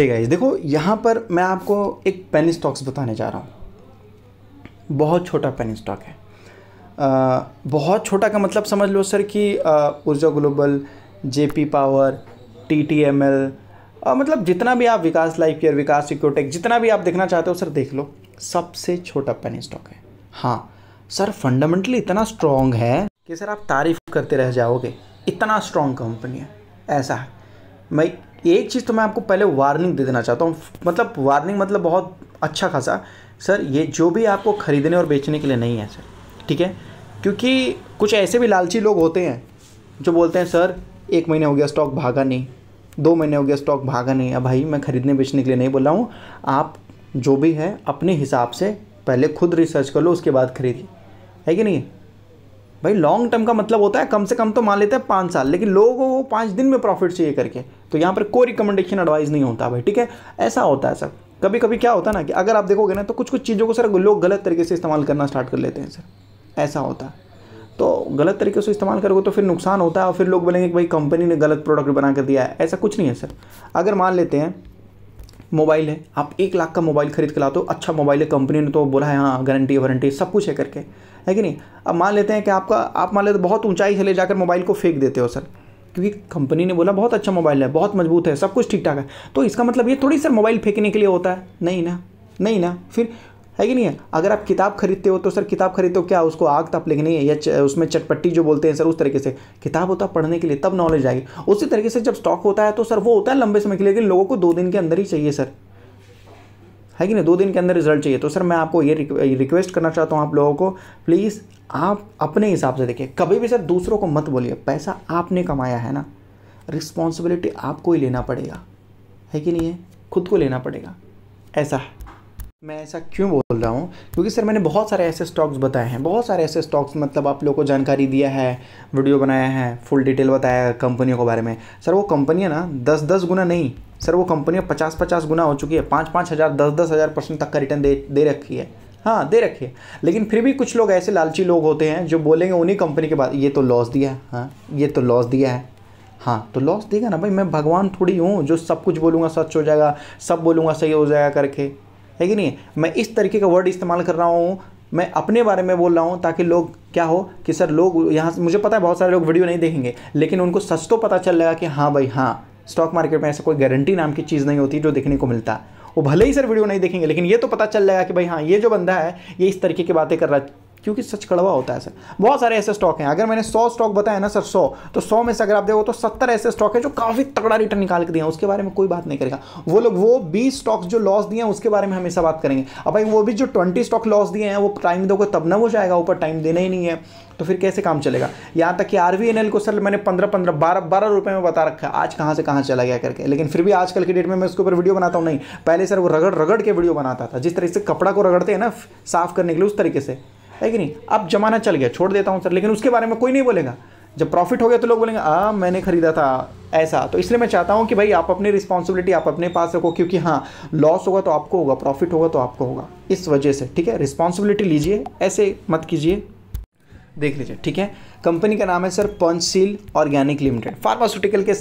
है गाइस देखो यहाँ पर मैं आपको एक पेनी स्टॉक्स बताने जा रहा हूँ बहुत छोटा पेनी स्टॉक है आ, बहुत छोटा का मतलब समझ लो सर कि Urja global JP power T T M L मतलब जितना भी आप विकास लाइफ केयर विकास सिक्योटेक जितना भी आप देखना चाहते हो सर देख लो सबसे छोटा पेनी स्टॉक है हाँ सर फंडामेंटली इतना स्ट्रॉन्ग है कि सर आप तारीफ करते रह जाओगे इतना स्ट्रॉन्ग कंपनी है ऐसा है मैं एक चीज़ तो मैं आपको पहले वार्निंग दे देना चाहता हूँ मतलब वार्निंग मतलब बहुत अच्छा खासा सर ये जो भी आपको ख़रीदने और बेचने के लिए नहीं है सर ठीक है क्योंकि कुछ ऐसे भी लालची लोग होते हैं जो बोलते हैं सर एक महीने हो गया स्टॉक भागा नहीं दो महीने हो गया स्टॉक भागा नहीं अब भाई मैं ख़रीदने बेचने के लिए नहीं बोल रहा हूँ आप जो भी है अपने हिसाब से पहले खुद रिसर्च कर लो उसके बाद खरीदिए है कि नहीं भाई लॉन्ग टर्म का मतलब होता है कम से कम तो मान लेते हैं पाँच साल लेकिन लोगों को पाँच दिन में प्रॉफिट चाहिए करके तो यहाँ पर कोई रिकमेंडेशन एडवाइस नहीं होता भाई ठीक है ऐसा होता है सर कभी कभी क्या होता है ना कि अगर आप देखोगे ना तो कुछ कुछ चीज़ों को सर लोग गलत तरीके से इस्तेमाल करना स्टार्ट कर लेते हैं सर ऐसा होता है तो गलत तरीके से इस्तेमाल करोगे तो फिर नुकसान होता है और फिर लोग बोलेंगे कि भाई कंपनी ने गलत प्रोडक्ट बना कर दिया है ऐसा कुछ नहीं है सर अगर मान लेते हैं मोबाइल है आप एक लाख का मोबाइल खरीद के लाते हो अच्छा मोबाइल है कंपनी ने तो बोला है हाँ गारंटी वारंटी सब कुछ है करके है कि नहीं अब मान लेते हैं कि आपका आप मान लेते बहुत ऊंचाई से ले जाकर मोबाइल को फेंक देते हो सर क्योंकि कंपनी ने बोला बहुत अच्छा मोबाइल है बहुत मजबूत है सब कुछ ठीक ठाक है तो इसका मतलब ये थोड़ी सर मोबाइल फेंकने के लिए होता है नहीं ना नहीं ना फिर है कि नहीं है अगर आप किताब खरीदते हो तो सर किताब खरीदते हो क्या उसको आग तप लेकिन नहीं है या उसमें चटपट्टी जो बोलते हैं सर उस तरीके से किताब होता है पढ़ने के लिए तब नॉलेज आएगी उसी तरीके से जब स्टॉक होता है तो सर वो होता है लंबे समय के लिए लेकिन लोगों को दो दिन के अंदर ही चाहिए सर है कि नहीं दो दिन के अंदर रिजल्ट चाहिए तो सर मैं आपको ये रिक्वेस्ट करना चाहता हूँ आप लोगों को प्लीज़ आप अपने हिसाब से देखिए कभी भी सर दूसरों को मत बोलिए पैसा आपने कमाया है ना रिस्पॉन्सिबिलिटी आपको ही लेना पड़ेगा है कि नहीं है खुद को लेना पड़ेगा ऐसा मैं ऐसा क्यों बोल रहा हूँ क्योंकि सर मैंने बहुत सारे ऐसे स्टॉक्स बताए हैं बहुत सारे ऐसे स्टॉक्स मतलब आप लोगों को जानकारी दिया है वीडियो बनाया है फुल डिटेल बताया है कंपनियों के बारे में सर वो कंपनियाँ ना दस दस गुना नहीं सर वो कंपनियाँ पचास पचास गुना हो चुकी है पाँच पाँच हज़ार दस दस हज़ार परसेंट तक का रिटर्न दे दे रखी है हाँ दे रखी है लेकिन फिर भी कुछ लोग ऐसे लालची लोग होते हैं जो बोलेंगे उन्हीं कंपनी के बाद ये तो लॉस दिया है हाँ ये तो लॉस दिया है हाँ तो लॉस देगा ना भाई मैं भगवान थोड़ी हूँ जो सब कुछ बोलूँगा सच हो जाएगा सब बोलूँगा सही हो जाएगा करके है कि नहीं मैं इस तरीके का वर्ड इस्तेमाल कर रहा हूँ मैं अपने बारे में बोल रहा हूँ ताकि लोग क्या हो कि सर लोग यहाँ मुझे पता है बहुत सारे लोग वीडियो नहीं देखेंगे लेकिन उनको सच तो पता चल जाएगा कि हाँ भाई हाँ स्टॉक मार्केट में ऐसा कोई गारंटी नाम की चीज़ नहीं होती जो देखने को मिलता वो भले ही सर वीडियो नहीं देखेंगे लेकिन ये तो पता चल जाएगा कि भाई हाँ ये जो बंदा है ये इस तरीके की बातें कर रहा है क्योंकि सच कड़वा होता है सर बहुत सारे ऐसे स्टॉक हैं अगर मैंने सौ स्टॉक बताया ना सर सौ तो सौ में से अगर आप देखो तो सत्तर ऐसे स्टॉक है जो काफ़ी तगड़ा रिटर्न निकाल के दिए उसके बारे में कोई बात नहीं करेगा वो लोग वो बीस स्टॉक्स जो लॉस दिए हैं उसके बारे में हमेशा बात करेंगे अब भाई वो भी जो ट्वेंटी स्टॉक लॉस दिए हैं वो टाइम दोगे तब ना हो जाएगा ऊपर टाइम देना ही नहीं है तो फिर कैसे काम चलेगा यहाँ तक कि आर को सर मैंने पंद्रह पंद्रह बारह बारह रुपये में बता रखा है आज कहाँ से कहाँ चला गया करके लेकिन फिर भी आजकल की डेट में मैं उसके ऊपर वीडियो बनाता हूँ नहीं पहले सर वो रगड़ रगड़ के वीडियो बनाता था जिस तरीके से कपड़ा को रगड़ते हैं ना साफ करने के लिए उस तरीके से है कि नहीं अब जमाना चल गया छोड़ देता हूँ सर लेकिन उसके बारे में कोई नहीं बोलेगा जब प्रॉफिट हो गया तो लोग बोलेंगे आ मैंने ख़रीदा था ऐसा तो इसलिए मैं चाहता हूँ कि भाई आप अपनी रिस्पॉन्सिबिलिटी आप अपने पास रखो क्योंकि हाँ लॉस होगा तो आपको होगा प्रॉफिट होगा तो आपको होगा इस वजह से ठीक है रिस्पॉन्सिबिलिटी लीजिए ऐसे मत कीजिए देख लीजिए ठीक है कंपनी का नाम है sir Panchsheel organic limited pharmaceutical के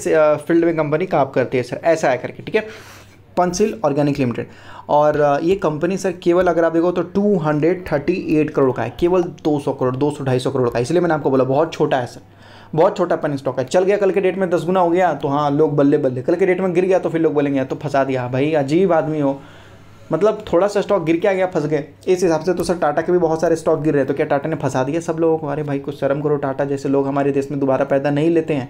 फील्ड में कंपनी काम करती है सर ऐसा है करके ठीक है पंसिल ऑर्गेनिक लिमिटेड और ये कंपनी सर केवल अगर आप देखो तो 238 करोड़ का है केवल 200 करोड़ दो सौ करोड़ का इसलिए मैंने आपको बोला बहुत छोटा है सर बहुत छोटा पन स्टॉक है चल गया कल के डेट में दस गुना हो गया तो हाँ लोग बल्ले बल्ले कल के डेट में गिर गया तो फिर लोग बोलेंगे तो फंसा दिया हाँ भाई अजीब आदमी हो मतलब थोड़ा सा स्टॉक गिर के आ गया फंस गए इस हिसाब से तो सर टाटा के भी बहुत सारे स्टॉक गिर रहे हैं तो क्या टाटा ने फंसा दिया सब लोगों को अरे भाई कुछ शर्म करो टाटा जैसे लोग हमारे देश में दोबारा पैदा नहीं लेते हैं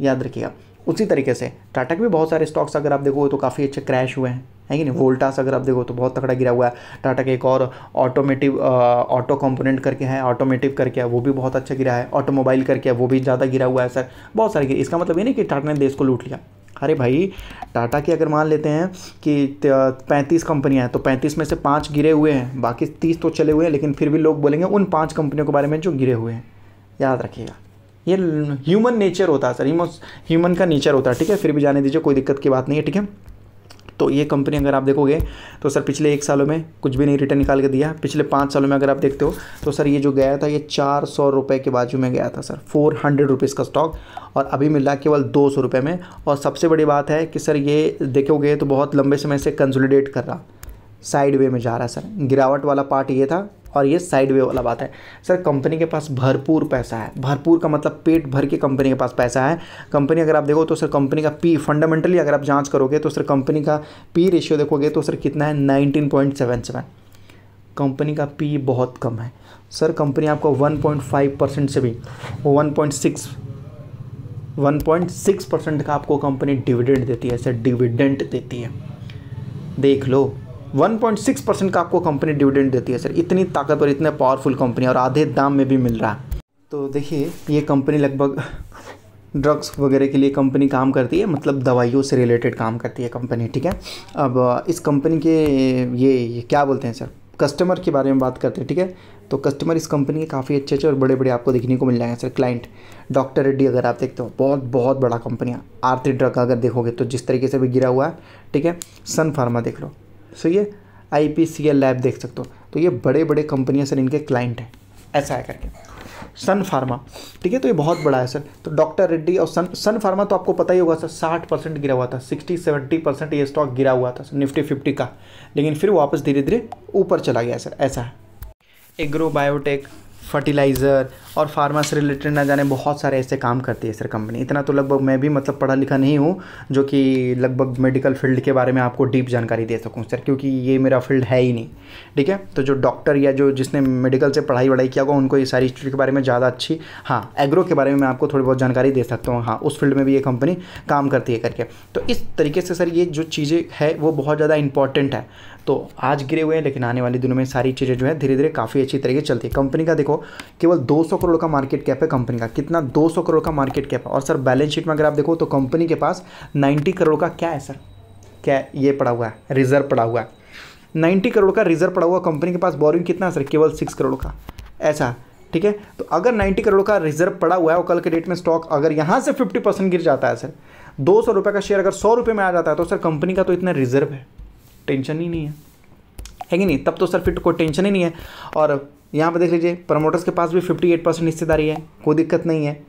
याद रखिएगा उसी तरीके से टाटा के भी बहुत सारे स्टॉक्स अगर आप देखोगे तो काफ़ी अच्छे क्रैश हुए हैं है कि नहीं वोल्टास अगर आप देखो तो बहुत तकड़ा गिरा हुआ है टाटा के एक और ऑटोमेटिव ऑटो कंपोनेंट करके है ऑटोमेटिव करके है वो भी बहुत अच्छा गिरा है ऑटोमोबाइल करके है वो भी ज़्यादा गिरा हुआ है सर बहुत सारे गिरे इसका मतलब ये नहीं कि टाटा ने देश को लूट लिया अरे भाई टाटा की अगर मान लेते हैं कि पैंतीस कंपनियां हैं तो पैंतीस में से पाँच गिरे हुए हैं बाकी तीस तो चले हुए हैं लेकिन फिर भी लोग बोलेंगे उन पाँच कंपनियों के बारे में जो गिरे हुए हैं याद रखिएगा ये ह्यूमन नेचर होता है सर ह्यूमन का नेचर होता है ठीक है फिर भी जाने दीजिए कोई दिक्कत की बात नहीं है ठीक है तो ये कंपनी अगर आप देखोगे तो सर पिछले एक सालों में कुछ भी नहीं रिटर्न निकाल के दिया पिछले पाँच सालों में अगर आप देखते हो तो सर ये जो गया था ये चार सौ रुपये के बाजू में गया था सर फोर हंड्रेड रुपीज़ का स्टॉक और अभी मिल रहा केवल दो सौ रुपये में और सबसे बड़ी बात है कि सर ये देखोगे तो बहुत लंबे समय से कंसोलिडेट कर रहा साइड वे में जा रहा सर गिरावट वाला पार्ट ये था और ये साइड वे वाला बात है सर कंपनी के पास भरपूर पैसा है भरपूर का मतलब पेट भर के कंपनी के पास पैसा है कंपनी अगर आप देखो तो सर कंपनी का पी फंडामेंटली अगर आप जांच करोगे तो सर कंपनी का पी रेशियो देखोगे तो सर कितना है nineteen point seven seven company का पी बहुत कम है सर कंपनी आपको 1.5 परसेंट से भी 1.6 1.6 परसेंट का आपको कंपनी डिविडेंट देती है सर डिविडेंट देती है देख लो 1.6 परसेंट का आपको कंपनी डिविडेंड देती है सर इतनी ताकत और इतने पावरफुल कंपनी और आधे दाम में भी मिल रहा है तो देखिए ये कंपनी लगभग ड्रग्स वगैरह के लिए कंपनी काम करती है मतलब दवाइयों से रिलेटेड काम करती है कंपनी ठीक है अब इस कंपनी के ये, ये क्या बोलते हैं सर कस्टमर के बारे में बात करते हैं ठीक है तो कस्टमर इस कंपनी के काफ़ी अच्छे अच्छे और बड़े बड़े आपको देखने को मिल जाएंगे सर क्लाइंट डॉक्टर रेड्डी अगर आप देखते हो बहुत बहुत बड़ा कंपनी आरती ड्रग अगर देखोगे तो जिस तरीके से भी गिरा हुआ है ठीक है सन फार्मा देख लो सो ये I P C L lab देख सकते हो तो ये बड़े बड़े कंपनियाँ सर इनके क्लाइंट हैं ऐसा है करके सन फार्मा ठीक है तो ये बहुत बड़ा है सर तो डॉक्टर रेड्डी और सन सन फार्मा तो आपको पता ही होगा सर साठ परसेंट गिरा हुआ था सिक्सटी सेवेंटी परसेंट ये स्टॉक गिरा हुआ था सर निफ्टी फिफ्टी का लेकिन फिर वापस धीरे धीरे ऊपर चला गया सर ऐसा है एग्रो बायोटेक फर्टिलाइज़र और फार्मा से रिलेटेड ना जाने बहुत सारे ऐसे काम करती है सर कंपनी इतना तो लगभग मैं भी मतलब पढ़ा लिखा नहीं हूँ जो कि लगभग मेडिकल फील्ड के बारे में आपको डीप जानकारी दे सकूँ सर क्योंकि ये मेरा फील्ड है ही नहीं ठीक है तो जो डॉक्टर या जो जिसने मेडिकल से पढ़ाई वढ़ाई किया होगा उनको ये सारी चीज़ के बारे में ज़्यादा अच्छी हाँ एग्रो के बारे में मैं आपको थोड़ी बहुत जानकारी दे सकता हूँ हाँ उस फील्ड में भी ये कंपनी काम करती है करके तो इस तरीके से सर ये जो चीज़ें है वो बहुत ज़्यादा इंपॉर्टेंट है तो आज गिरे हुए हैं लेकिन आने वाले दिनों में सारी चीज़ें जो है धीरे धीरे काफ़ी अच्छी तरीके चलती है कंपनी का देखो केवल दो करोड़ का मार्केट कैप है कंपनी का कितना 200 करोड़ का मार्केट कैप है और सर बैलेंस शीट में अगर आप देखो तो कंपनी के पास 90 करोड़ का क्या है सर क्या ये पड़ा हुआ है रिजर्व पड़ा हुआ है नाइन्टी करोड़ का रिजर्व पड़ा हुआ कंपनी के पास बोरिंग कितना है सर केवल सिक्स करोड़ का ऐसा ठीक है तो अगर नाइन्टी करोड़ का रिजर्व पड़ा हुआ है और कल के डेट में स्टॉक अगर यहाँ से फिफ्टी परसेंट गिर जाता है सर दो सौ का शेयर अगर सौ में आ जाता है तो सर कंपनी का तो इतना रिजर्व है टेंशन ही नहीं है है कि नहीं तब तो सर फिर कोई टेंशन ही नहीं है और यहाँ पर देख लीजिए प्रमोटर्स के पास भी फिफ्टी एट परसेंट हिस्सेदारी है कोई दिक्कत नहीं है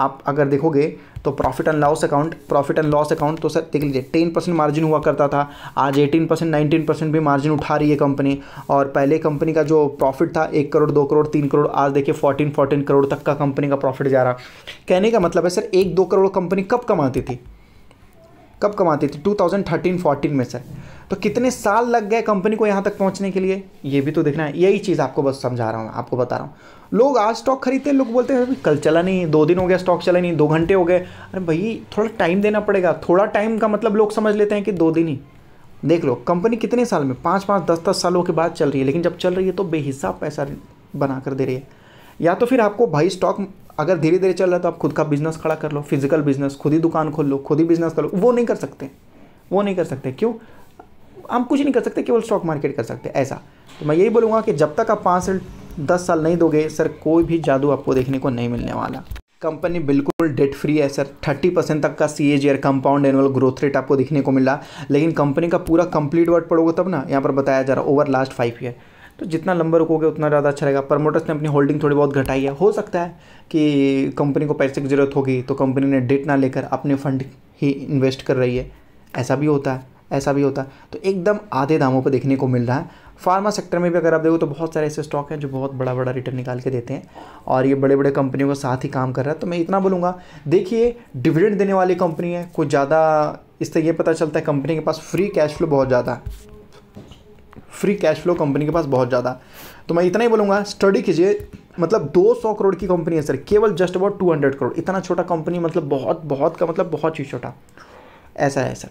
आप अगर देखोगे तो profit and loss account profit and loss account तो सर देख लीजिए टेन परसेंट मार्जिन हुआ करता था आज एटीन परसेंट नाइनटीन परसेंट भी मार्जिन उठा रही है कंपनी और पहले कंपनी का जो प्रॉफिट था एक करोड़ दो करोड़ तीन करोड़ आज देखिए फोर्टीन फोर्टीन करोड़ तक का कंपनी का प्रॉफिट जा रहा कहने का मतलब है सर एक दो करोड़ कंपनी कब कमाती थी कब कमाती थी 2013-14 में से तो कितने साल लग गए कंपनी को यहाँ तक पहुँचने के लिए ये भी तो देखना है यही चीज़ आपको बस समझा रहा हूँ आपको बता रहा हूँ लोग आज स्टॉक खरीदते हैं लोग बोलते हैं कल चला नहीं दो दिन हो गया स्टॉक चला नहीं दो घंटे हो गए अरे भाई थोड़ा टाइम देना पड़ेगा थोड़ा टाइम का मतलब लोग समझ लेते हैं कि दो दिन ही देख लो कंपनी कितने साल में पाँच पाँच दस दस सालों के बाद चल रही है लेकिन जब चल रही है तो बेहिसाब पैसा बना कर दे रही है या तो फिर आपको भाई स्टॉक अगर धीरे धीरे चल रहा है तो आप खुद का बिजनेस खड़ा कर लो फिजिकल बिजनेस खुद ही दुकान खोल लो खुद ही बिजनेस कर लो वो नहीं कर सकते वो नहीं कर सकते क्यों हम कुछ नहीं कर सकते केवल स्टॉक मार्केट कर सकते ऐसा तो मैं यही बोलूँगा कि जब तक आप पाँच से दस साल नहीं दोगे सर कोई भी जादू आपको देखने को नहीं मिलने वाला कंपनी बिल्कुल डेट फ्री है सर थर्टी परसेंट तक का C H compound annual growth rate आपको देखने को मिला लेकिन कंपनी का पूरा कंप्लीट वर्ड पढ़ोगे तब ना यहाँ पर बताया जा रहा ओवर लास्ट फाइव ईयर तो जितना लंबा रुकोगे उतना ज़्यादा अच्छा रहेगा प्रमोटर्स ने अपनी होल्डिंग थोड़ी बहुत घटाई है हो सकता है कि कंपनी को पैसे की ज़रूरत होगी तो कंपनी ने डेट ना लेकर अपने फंड ही इन्वेस्ट कर रही है ऐसा भी होता है ऐसा भी होता है तो एकदम आधे दामों पर देखने को मिल रहा है फार्मा सेक्टर में भी अगर आप देखो तो बहुत सारे ऐसे स्टॉक हैं जो बहुत बड़ा बड़ा रिटर्न निकाल के देते हैं और ये बड़े बड़े कंपनियों के साथ ही काम कर रहा है तो मैं इतना बोलूँगा देखिए डिविडेंड देने वाली कंपनी है कुछ ज़्यादा इससे ये पता चलता है कंपनी के पास फ्री कैश फ्लो बहुत ज़्यादा है फ्री कैश फ्लो कंपनी के पास बहुत ज़्यादा तो मैं इतना ही बोलूँगा स्टडी कीजिए मतलब 200 करोड़ की कंपनी है सर केवल जस्ट अबाउट 200 करोड़ इतना छोटा कंपनी मतलब बहुत बहुत का मतलब बहुत ही छोटा ऐसा है सर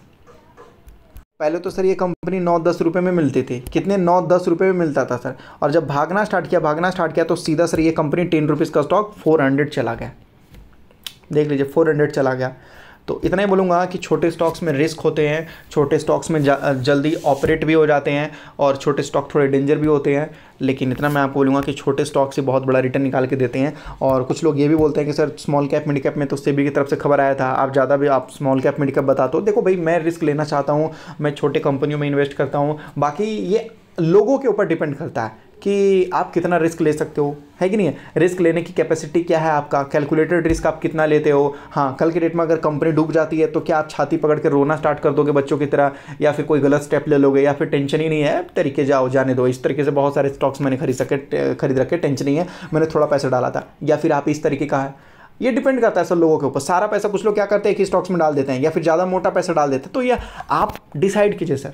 पहले तो सर ये कंपनी नौ दस रुपये में मिलती थी कितने नौ दस रुपये में मिलता था सर और जब भागना स्टार्ट किया भागना स्टार्ट किया तो सीधा सर ये कंपनी टेन रुपीज़ का स्टॉक फोर हंड्रेड चला गया देख लीजिए फोर हंड्रेड चला गया तो इतना ही बोलूँगा कि छोटे स्टॉक्स में रिस्क होते हैं छोटे स्टॉक्स में जल्दी ऑपरेट भी हो जाते हैं और छोटे स्टॉक थोड़े डेंजर भी होते हैं लेकिन इतना मैं आपको बोलूँगा कि छोटे स्टॉक से बहुत बड़ा रिटर्न निकाल के देते हैं और कुछ लोग ये भी बोलते हैं कि sir small cap mid cap में तो सेबी की तरफ से खबर आया था आप ज़्यादा भी आप स्मॉल कैप मिड कैप बता दो देखो भाई मैं रिस्क लेना चाहता हूँ मैं छोटे कंपनियों में इन्वेस्ट करता हूँ बाकी ये लोगों के ऊपर डिपेंड करता है कि आप कितना रिस्क ले सकते हो है कि नहीं है रिस्क लेने की कैपेसिटी क्या है आपका कैलकुलेटेड रिस्क आप कितना लेते हो हाँ कल के डेट में अगर कंपनी डूब जाती है तो क्या आप छाती पकड़ के रोना स्टार्ट कर दोगे बच्चों की तरह या फिर कोई गलत स्टेप ले लोगे या फिर टेंशन ही नहीं है तरीके जाओ जाने दो इस तरीके से बहुत सारे स्टॉक्स मैंने खरीद सके खरीद रखे टेंशन नहीं है मैंने थोड़ा पैसा डाला था या फिर आप इस तरीके का है ये डिपेंड करता है सब लोगों के ऊपर सारा पैसा कुछ लोग क्या करते हैं कि स्टॉक्स में डाल देते हैं या फिर ज़्यादा मोटा पैसा डाल देते हैं तो ये आप डिसाइड कीजिए सर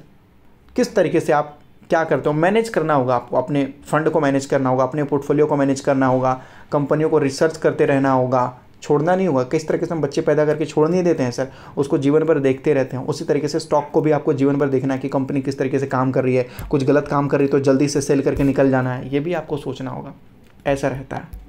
किस तरीके से आप क्या करते हो मैनेज करना होगा आपको अपने फंड को मैनेज करना होगा अपने पोर्टफोलियो को मैनेज करना होगा कंपनियों को रिसर्च करते रहना होगा छोड़ना नहीं होगा किस तरीके से हम बच्चे पैदा करके छोड़ नहीं देते हैं सर उसको जीवन भर देखते रहते हैं उसी तरीके से स्टॉक को भी आपको जीवन भर देखना है कि कंपनी किस तरीके से काम कर रही है कुछ गलत काम कर रही है तो जल्दी से सेल करके निकल जाना है ये भी आपको सोचना होगा ऐसा रहता है